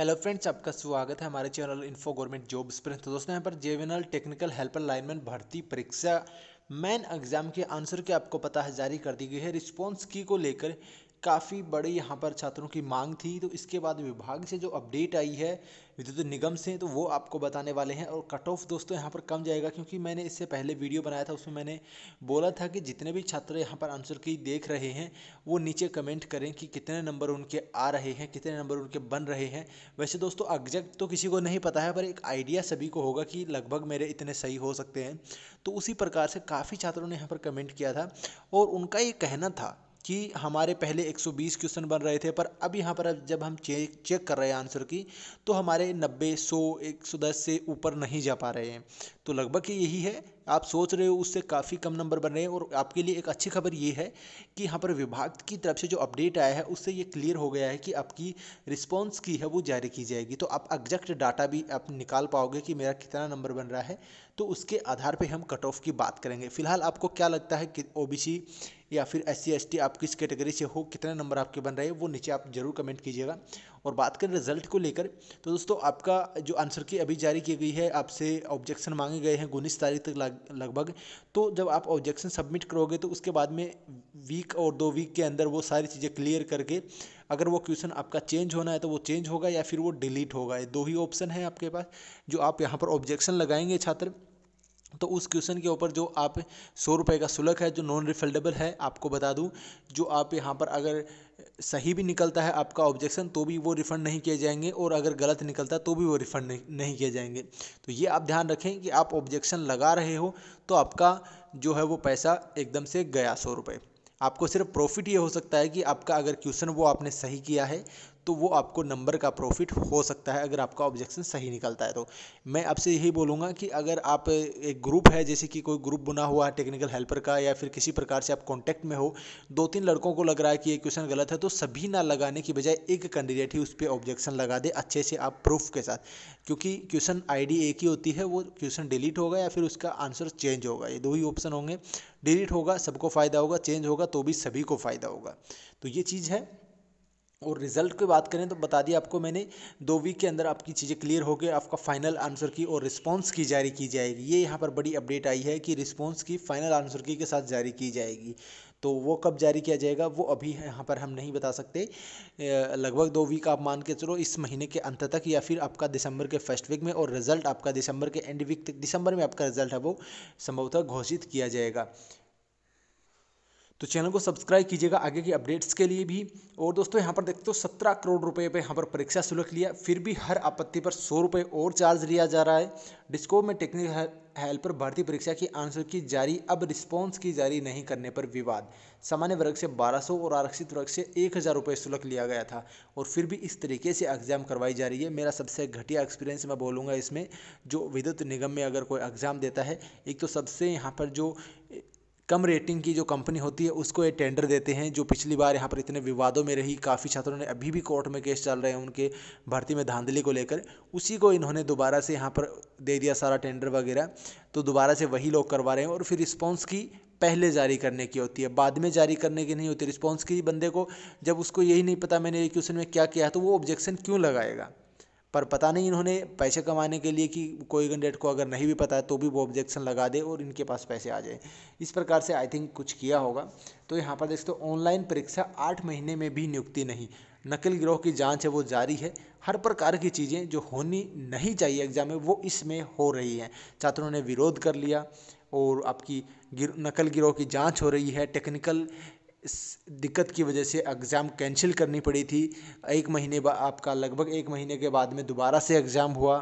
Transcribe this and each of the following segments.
hello friends आपका स्वागत है हमारे चैनल इन्फो गवर्नमेंट जॉब्स पर तो दोस्तों यहाँ पर जेवेनल टेक्निकल हेल्पर लाइनमैन भर्ती परीक्षा मेन एग्जाम के आंसर के आपको पता है जारी कर दी गई है रिस्पॉन्स की को लेकर काफ़ी बड़ी यहाँ पर छात्रों की मांग थी तो इसके बाद विभाग से जो अपडेट आई है विद्युत निगम से तो वो आपको बताने वाले हैं और कट ऑफ दोस्तों यहाँ पर कम जाएगा क्योंकि मैंने इससे पहले वीडियो बनाया था उसमें मैंने बोला था कि जितने भी छात्र यहाँ पर आंसर की देख रहे हैं वो नीचे कमेंट करें कि कितने नंबर उनके आ रहे हैं कितने नंबर उनके बन रहे हैं वैसे दोस्तों एग्जैक्ट तो किसी को नहीं पता है पर एक आइडिया सभी को होगा कि लगभग मेरे इतने सही हो सकते हैं तो उसी प्रकार से काफ़ी छात्रों ने यहाँ पर कमेंट किया था और उनका ये कहना था कि हमारे पहले 120 क्वेश्चन बन रहे थे पर अब यहाँ पर जब हम चेक चेक कर रहे हैं आंसर की तो हमारे 90 100 110 से ऊपर नहीं जा पा रहे हैं तो लगभग यही है आप सोच रहे हो उससे काफ़ी कम नंबर बन रहे हैं और आपके लिए एक अच्छी खबर ये है कि यहाँ पर विभाग की तरफ से जो अपडेट आया है उससे ये क्लियर हो गया है कि आपकी रिस्पॉन्स की है वो जारी की जाएगी तो आप एग्जैक्ट डाटा भी आप निकाल पाओगे कि मेरा कितना नंबर बन रहा है तो उसके आधार पर हम कट ऑफ की बात करेंगे फिलहाल आपको क्या लगता है कि ओ या फिर एस सी आप किस कैटेगरी से हो कितने नंबर आपके बन रहे हैं वो नीचे आप जरूर कमेंट कीजिएगा और बात करें रिजल्ट को लेकर तो दोस्तों आपका जो आंसर की अभी जारी की गई है आपसे ऑब्जेक्शन मांगे गए हैं उन्नीस तारीख तक लगभग तो जब आप ऑब्जेक्शन सबमिट करोगे तो उसके बाद में वीक और दो वीक के अंदर वो सारी चीज़ें क्लियर करके अगर वो क्वेश्चन आपका चेंज होना है तो वो चेंज होगा या फिर वो डिलीट होगा दो ही ऑप्शन है आपके पास जो आप यहाँ पर ऑब्जेक्शन लगाएंगे छात्र तो उस क्वेश्चन के ऊपर जो आप सौ रुपये का सुलक है जो नॉन रिफंडेबल है आपको बता दूं जो आप यहाँ पर अगर सही भी निकलता है आपका ऑब्जेक्शन तो भी वो रिफ़ंड नहीं किए जाएंगे और अगर गलत निकलता है तो भी वो रिफ़ंड नहीं किए जाएंगे तो ये आप ध्यान रखें कि आप ऑब्जेक्शन लगा रहे हो तो आपका जो है वो पैसा एकदम से गया सौ रुपये आपको सिर्फ प्रॉफिट ये हो सकता है कि आपका अगर क्वेश्चन वो आपने सही किया है तो वो आपको नंबर का प्रॉफिट हो सकता है अगर आपका ऑब्जेक्शन सही निकलता है तो मैं आपसे यही बोलूँगा कि अगर आप एक ग्रुप है जैसे कि कोई ग्रुप बुना हुआ है टेक्निकल हेल्पर का या फिर किसी प्रकार से आप कॉन्टैक्ट में हो दो तीन लड़कों को लग रहा है कि ये क्वेश्चन गलत है तो सभी ना लगाने की बजाय एक कैंडिडेट ही उस पर ऑब्जेक्शन लगा दे अच्छे से आप प्रूफ के साथ क्योंकि क्वेश्चन आई एक ही होती है वो क्वेश्चन डिलीट होगा या फिर उसका आंसर चेंज होगा ये दो ही ऑप्शन होंगे डिलीट होगा सबको फ़ायदा होगा चेंज होगा तो भी सभी को फ़ायदा होगा तो ये चीज़ है और रिज़ल्ट की बात करें तो बता दिया आपको मैंने दो वीक के अंदर आपकी चीज़ें क्लियर हो गए आपका फाइनल आंसर की और रिस्पांस की जारी की जाएगी ये यहाँ पर बड़ी अपडेट आई है कि रिस्पांस की फाइनल आंसर की के साथ जारी की जाएगी तो वो कब जारी किया जाएगा वो अभी यहाँ पर हम नहीं बता सकते लगभग दो वीक आप मान के चलो इस महीने के अंत तक या फिर आपका दिसंबर के फर्स्ट वीक में और रिज़ल्ट आपका दिसंबर के एंड वीक तक दिसंबर में आपका रिज़ल्ट है वो संभवतः घोषित किया जाएगा तो चैनल को सब्सक्राइब कीजिएगा आगे की अपडेट्स के लिए भी और दोस्तों यहाँ पर देखते हो सत्रह करोड़ रुपए पे यहाँ पर परीक्षा शुल्क लिया फिर भी हर आपत्ति पर सौ रुपये और चार्ज लिया जा रहा है डिस्को में टेक्निकल हेल्पर भर्ती परीक्षा की आंसर की जारी अब रिस्पॉन्स की जारी नहीं करने पर विवाद सामान्य वर्ग से 1200 और आरक्षित वर्ग से एक हज़ार रुपये शुल्क लिया गया था और फिर भी इस तरीके से एग्ज़ाम करवाई जा रही है मेरा सबसे घटिया एक्सपीरियंस मैं बोलूँगा इसमें जो विद्युत निगम में अगर कोई एग्ज़ाम देता है एक तो सबसे यहाँ पर जो कम रेटिंग की जो कंपनी होती है उसको ये टेंडर देते हैं जो पिछली बार यहाँ पर इतने विवादों में रही काफ़ी छात्रों ने अभी भी कोर्ट में केस चल रहे हैं उनके भर्ती में धांधली को लेकर उसी को इन्होंने दोबारा से यहाँ पर दे दिया सारा टेंडर वगैरह तो दोबारा से वही लोग करवा रहे हैं और फिर रिस्पॉन्स की पहले जारी करने की होती है बाद में जारी करने की नहीं होती रिस्पॉन्स की बंदे को जब उसको यही नहीं पता मैंने ये क्वेश्चन में क्या किया तो वो ऑब्जेक्शन क्यों लगाएगा पर पता नहीं इन्होंने पैसे कमाने के लिए कि कोई कैंडिडेट को अगर नहीं भी पता है तो भी वो ऑब्जेक्शन लगा दे और इनके पास पैसे आ जाए इस प्रकार से आई थिंक कुछ किया होगा तो यहाँ पर देखते हो ऑनलाइन परीक्षा आठ महीने में भी नियुक्ति नहीं नकल गिरोह की जांच है वो जारी है हर प्रकार की चीज़ें जो होनी नहीं चाहिए एग्जाम में वो इसमें हो रही हैं छात्रों ने विरोध कर लिया और आपकी गिर, नकल गिरोह की जांच हो रही है टेक्निकल इस दिक्कत की वजह से एग्ज़ाम कैंसिल करनी पड़ी थी एक महीने आपका लगभग एक महीने के बाद में दोबारा से एग्ज़ाम हुआ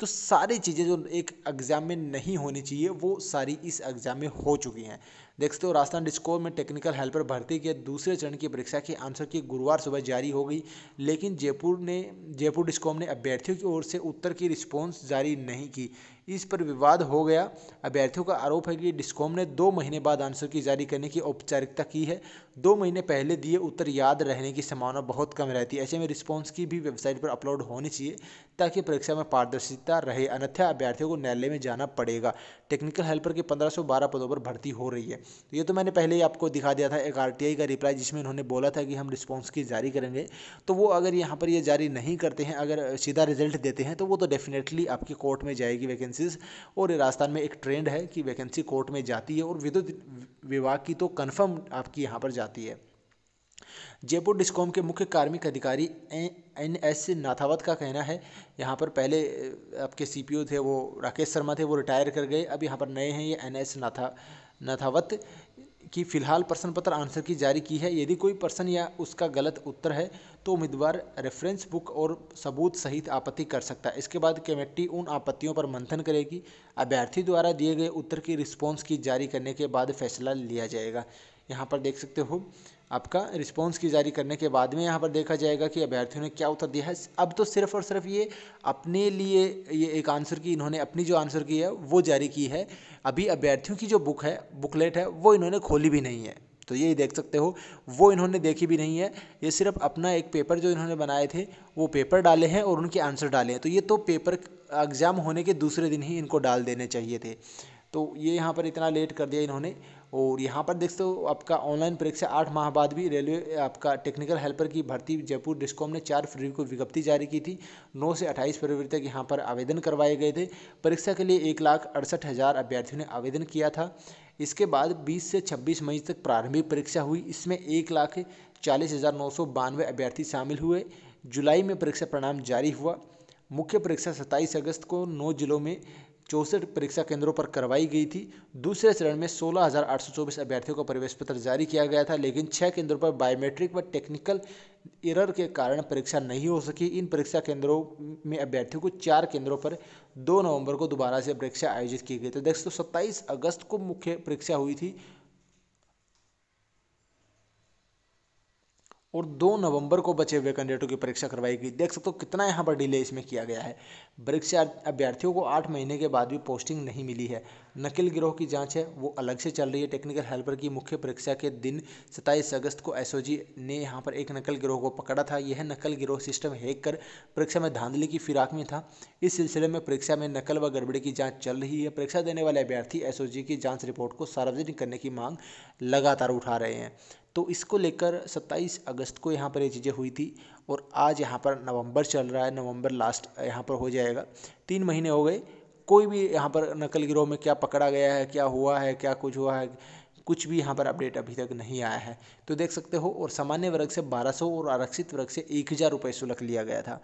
तो सारी चीज़ें जो एक एग्ज़ाम में नहीं होनी चाहिए वो सारी इस एग्ज़ाम में हो चुकी हैं सकते हो राजस्थान डिस्को में टेक्निकल हेल्पर भर्ती के दूसरे चरण की परीक्षा के आंसर की गुरुवार सुबह जारी हो गई लेकिन जयपुर ने जयपुर डिस्कॉम ने अभ्यर्थियों की ओर से उत्तर की रिस्पॉन्स जारी नहीं की इस पर विवाद हो गया अभ्यर्थियों का आरोप है कि डिस्कॉम ने दो महीने बाद आंसर की जारी करने की औपचारिकता की है दो महीने पहले दिए उत्तर याद रहने की संभावना बहुत कम रहती है ऐसे में रिस्पॉन्स की भी वेबसाइट पर अपलोड होनी चाहिए ताकि परीक्षा में पारदर्शिता रहे अन्यथा अभ्यर्थियों को न्यायालय में जाना पड़ेगा टेक्निकल हेल्पर के पंद्रह पदों पर भर्ती हो रही है तो ये तो मैंने पहले ही आपको दिखा दिया था एक आर का रिप्लाई जिसमें उन्होंने बोला था कि हम रिस्पॉन्स की जारी करेंगे तो वो अगर यहाँ पर ये जारी नहीं करते हैं अगर सीधा रिजल्ट देते हैं तो वो तो डेफिनेटली आपकी कोर्ट में जाएगी वैकेंसी वैकेंसीज और राजस्थान में एक ट्रेंड है कि वैकेंसी कोर्ट में जाती है और विद्युत विभाग की तो कन्फर्म आपकी यहाँ पर जाती है जयपुर डिस्कॉम के मुख्य कार्मिक अधिकारी एन एस नाथावत का कहना है यहाँ पर पहले आपके सीपीओ थे वो राकेश शर्मा थे वो रिटायर कर गए अब यहाँ पर नए हैं ये एन एस नाथा नाथावत कि फिलहाल प्रश्न पत्र आंसर की जारी की है यदि कोई प्रश्न या उसका गलत उत्तर है तो उम्मीदवार रेफरेंस बुक और सबूत सहित आपत्ति कर सकता है इसके बाद कमेटी उन आपत्तियों पर मंथन करेगी अभ्यर्थी द्वारा दिए गए उत्तर की रिस्पॉन्स की जारी करने के बाद फैसला लिया जाएगा यहाँ पर देख सकते हो आपका रिस्पॉन्स की जारी करने के बाद में यहाँ पर देखा जाएगा कि अभ्यर्थियों ने क्या उत्तर दिया है अब तो सिर्फ और सिर्फ ये अपने लिए ये एक आंसर की इन्होंने अपनी जो आंसर की है वो जारी की है अभी अभ्यर्थियों की जो बुक है बुकलेट है वो इन्होंने खोली भी नहीं है तो ये देख सकते हो वो इन्होंने देखी भी नहीं है ये सिर्फ अपना एक पेपर जो इन्होंने बनाए थे वो पेपर डाले हैं और उनके आंसर डाले हैं तो ये तो पेपर एग्ज़ाम होने के दूसरे दिन ही इनको डाल देने चाहिए थे तो ये यहाँ पर इतना लेट कर दिया इन्होंने और यहाँ पर देख हो आपका ऑनलाइन परीक्षा आठ माह बाद भी रेलवे आपका टेक्निकल हेल्पर की भर्ती जयपुर डिस्कॉम ने चार फरवरी को विज्ञप्ति जारी की थी नौ से अट्ठाईस फरवरी तक यहाँ पर आवेदन करवाए गए थे परीक्षा के लिए एक लाख अड़सठ हज़ार अभ्यर्थियों ने आवेदन किया था इसके बाद 20 से 26 मई तक प्रारंभिक परीक्षा हुई इसमें एक लाख चालीस हज़ार नौ सौ बानवे अभ्यर्थी शामिल हुए जुलाई में परीक्षा परिणाम जारी हुआ मुख्य परीक्षा 27 अगस्त को नौ जिलों में चौंसठ परीक्षा केंद्रों पर करवाई गई थी दूसरे चरण में 16,824 अभ्यर्थियों का प्रवेश पत्र जारी किया गया था लेकिन छः केंद्रों पर बायोमेट्रिक व टेक्निकल एरर के कारण परीक्षा नहीं हो सकी इन परीक्षा केंद्रों में अभ्यर्थियों को चार केंद्रों पर 2 नवंबर को दोबारा से परीक्षा आयोजित की गई थी देखो तो सत्ताईस अगस्त को मुख्य परीक्षा हुई थी और दो नवंबर को बचे हुए कैंडिडेटों की परीक्षा करवाई गई देख सकते हो कितना यहाँ पर डिले इसमें किया गया है परीक्षा अभ्यर्थियों को आठ महीने के बाद भी पोस्टिंग नहीं मिली है नकल गिरोह की जांच है वो अलग से चल रही है टेक्निकल हेल्पर की मुख्य परीक्षा के दिन 27 अगस्त को एसओजी ने यहाँ पर एक नकल गिरोह को पकड़ा था यह नकल गिरोह सिस्टम हैक कर परीक्षा में धांधली की फिराक में था इस सिलसिले में परीक्षा में नकल व गड़बड़ी की जाँच चल रही है परीक्षा देने वाले अभ्यर्थी एस की जाँच रिपोर्ट को सार्वजनिक करने की मांग लगातार उठा रहे हैं तो इसको लेकर 27 अगस्त को यहाँ पर ये चीज़ें हुई थी और आज यहाँ पर नवंबर चल रहा है नवंबर लास्ट यहाँ पर हो जाएगा तीन महीने हो गए कोई भी यहाँ पर नकल गिरोह में क्या पकड़ा गया है क्या हुआ है क्या कुछ हुआ है कुछ भी यहाँ पर अपडेट अभी तक नहीं आया है तो देख सकते हो और सामान्य वर्ग से 1200 और आरक्षित वर्ग से एक हज़ार रुपये शुल्क लिया गया था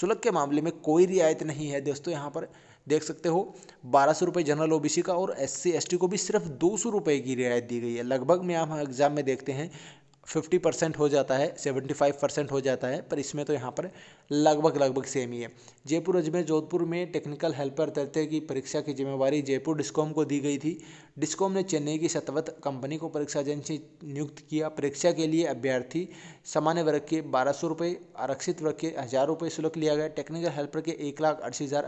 शुल्क के मामले में कोई रियायत नहीं है दोस्तों यहाँ पर देख सकते हो बारह सौ रुपये जनरल सी का और एस सी को भी सिर्फ दो सौ रुपये की रियायत दी गई है लगभग में आप एग्ज़ाम में देखते हैं फिफ्टी परसेंट हो जाता है सेवेंटी फाइव परसेंट हो जाता है पर इसमें तो यहाँ पर लगभग लगभग सेम ही है जयपुर अजमेर जोधपुर में टेक्निकल हेल्पर तैरते की परीक्षा की जिम्मेवारी जयपुर डिस्कॉम को दी गई थी डिस्कॉम ने चेन्नई की शतवत कंपनी को परीक्षा एजेंसी नियुक्त किया परीक्षा के लिए अभ्यर्थी सामान्य वर्ग के बारह सौ रुपये आरक्षित वर्ग के हज़ार रुपये शुल्क लिया गया टेक्निकल हेल्पर के एक लाख अड़सी हज़ार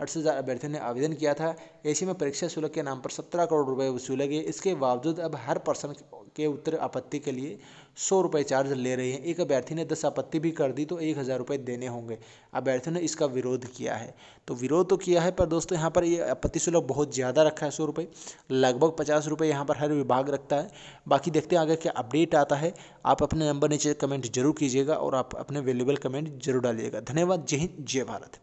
अड़सठ हज़ार अभ्यर्थियों ने आवेदन किया था ऐसे में परीक्षा शुल्क के नाम पर सत्रह करोड़ रुपये वसूले गए इसके बावजूद अब हर पर्सन के उत्तर आपत्ति के लिए सौ रुपये चार्ज ले रही है एक अभ्यर्थी ने दस आपत्ति भी कर दी तो एक हज़ार रुपये देने होंगे अभ्यर्थियों ने इसका विरोध किया है तो विरोध तो किया है पर दोस्तों यहाँ पर ये आपत्ति शुल्क बहुत ज़्यादा रखा है सौ रुपये लगभग पचास रुपये यहाँ पर हर विभाग रखता है बाकी देखते हैं आगे क्या अपडेट आता है आप अपने नंबर नीचे कमेंट जरूर कीजिएगा और आप अपने अवेलेबल कमेंट जरूर डालिएगा धन्यवाद जय हिंद जय भारत